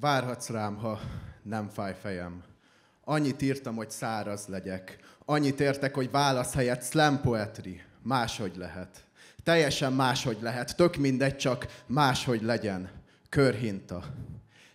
Várhatsz rám, ha nem fáj fejem. Annyit írtam, hogy száraz legyek. Annyit értek, hogy válasz helyett slam poetry. Máshogy lehet. Teljesen máshogy lehet. Tök mindegy, csak máshogy legyen. Körhinta.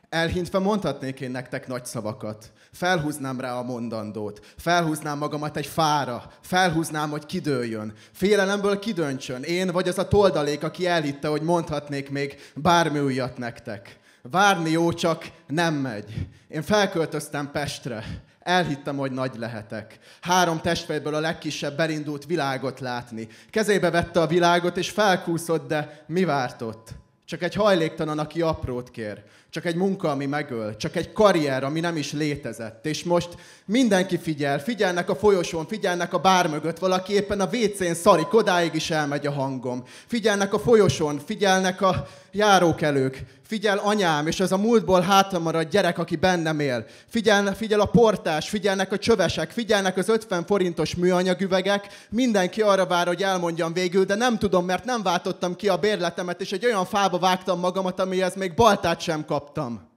Elhintve mondhatnék én nektek nagy szavakat. Felhúznám rá a mondandót. Felhúznám magamat egy fára. Felhúznám, hogy kidőljön. Félelemből kidöntsön. Én vagy az a toldalék, aki elhitte, hogy mondhatnék még bármi újat nektek. Várni jó, csak nem megy. Én felköltöztem Pestre. Elhittem, hogy nagy lehetek. Három testvérből a legkisebb berindult világot látni. Kezébe vette a világot, és felkúszott, de mi vártott? Csak egy hajléktalan, aki aprót kér. Csak egy munka, ami megöl. Csak egy karrier, ami nem is létezett. És most mindenki figyel. Figyelnek a folyosón, figyelnek a bár mögött. Valaki éppen a WC-n szarik, odáig is elmegy a hangom. Figyelnek a folyosón, figyelnek a járókelők, figyel anyám, és ez a múltból hátra maradt gyerek, aki bennem él. Figyel, figyel a portás, figyelnek a csövesek, figyelnek az 50 forintos műanyagüvegek, mindenki arra vár, hogy elmondjam végül, de nem tudom, mert nem váltottam ki a bérletemet, és egy olyan fába vágtam magamat, amihez még baltát sem kaptam.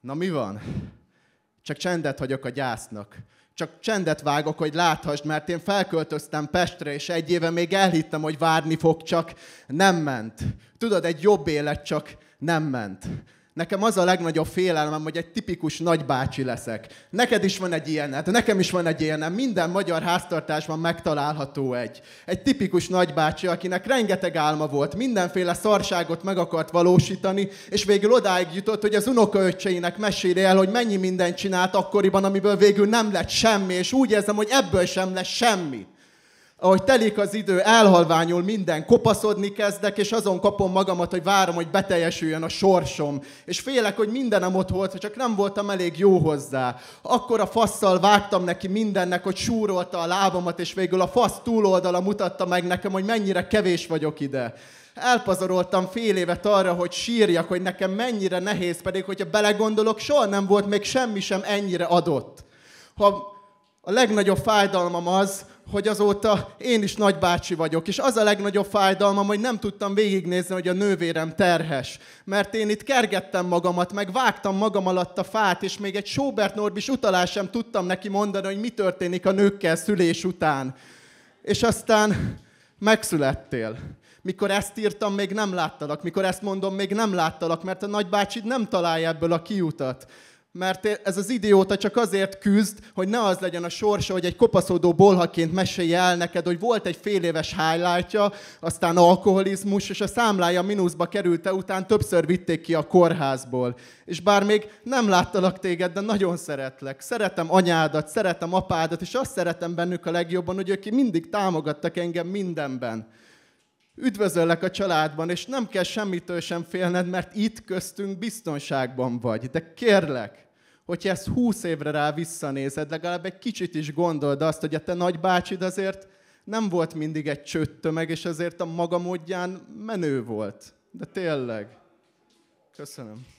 Na mi van? Csak csendet hagyok a gyásznak. Csak csendet vágok, hogy láthassd, mert én felköltöztem Pestre, és egy éve még elhittem, hogy várni fog, csak nem ment. Tudod, egy jobb élet csak nem ment. Nekem az a legnagyobb félelmem, hogy egy tipikus nagybácsi leszek. Neked is van egy ilyened, hát nekem is van egy ilyenem, minden magyar háztartásban megtalálható egy. Egy tipikus nagybácsi, akinek rengeteg álma volt, mindenféle szarságot meg akart valósítani, és végül odáig jutott, hogy az unokaöccseinek mesélje el, hogy mennyi mindent csinált akkoriban, amiből végül nem lett semmi, és úgy érzem, hogy ebből sem lesz semmi ahogy telik az idő, elhalványul minden, kopaszodni kezdek, és azon kapom magamat, hogy várom, hogy beteljesüljön a sorsom. És félek, hogy mindenem ott volt, csak nem voltam elég jó hozzá. Akkor a fasszal vágtam neki mindennek, hogy súrolta a lábamat, és végül a fasz túloldala mutatta meg nekem, hogy mennyire kevés vagyok ide. Elpazaroltam fél évet arra, hogy sírjak, hogy nekem mennyire nehéz, pedig hogyha belegondolok, soha nem volt még semmi sem ennyire adott. Ha a legnagyobb fájdalmam az, hogy azóta én is nagybácsi vagyok, és az a legnagyobb fájdalmam, hogy nem tudtam végignézni, hogy a nővérem terhes. Mert én itt kergettem magamat, meg vágtam magam alatt a fát, és még egy Sobert Norbis utalás sem tudtam neki mondani, hogy mi történik a nőkkel szülés után. És aztán megszülettél. Mikor ezt írtam, még nem láttalak. Mikor ezt mondom, még nem láttalak, mert a nagybácsid nem találja ebből a kiutat. Mert ez az idióta csak azért küzd, hogy ne az legyen a sorsa, hogy egy kopaszodó bolhaként mesélje el neked, hogy volt egy fél éves highlightja, aztán alkoholizmus, és a számlája mínuszba kerülte, után többször vitték ki a kórházból. És bár még nem láttalak téged, de nagyon szeretlek. Szeretem anyádat, szeretem apádat, és azt szeretem bennük a legjobban, hogy ők mindig támogattak engem mindenben. Üdvözöllek a családban, és nem kell semmitől sem félned, mert itt köztünk biztonságban vagy. De kérlek, hogy ezt húsz évre rá visszanézed, legalább egy kicsit is gondold azt, hogy a te nagybácsid azért nem volt mindig egy csöttömeg, és azért a maga módján menő volt. De tényleg. Köszönöm.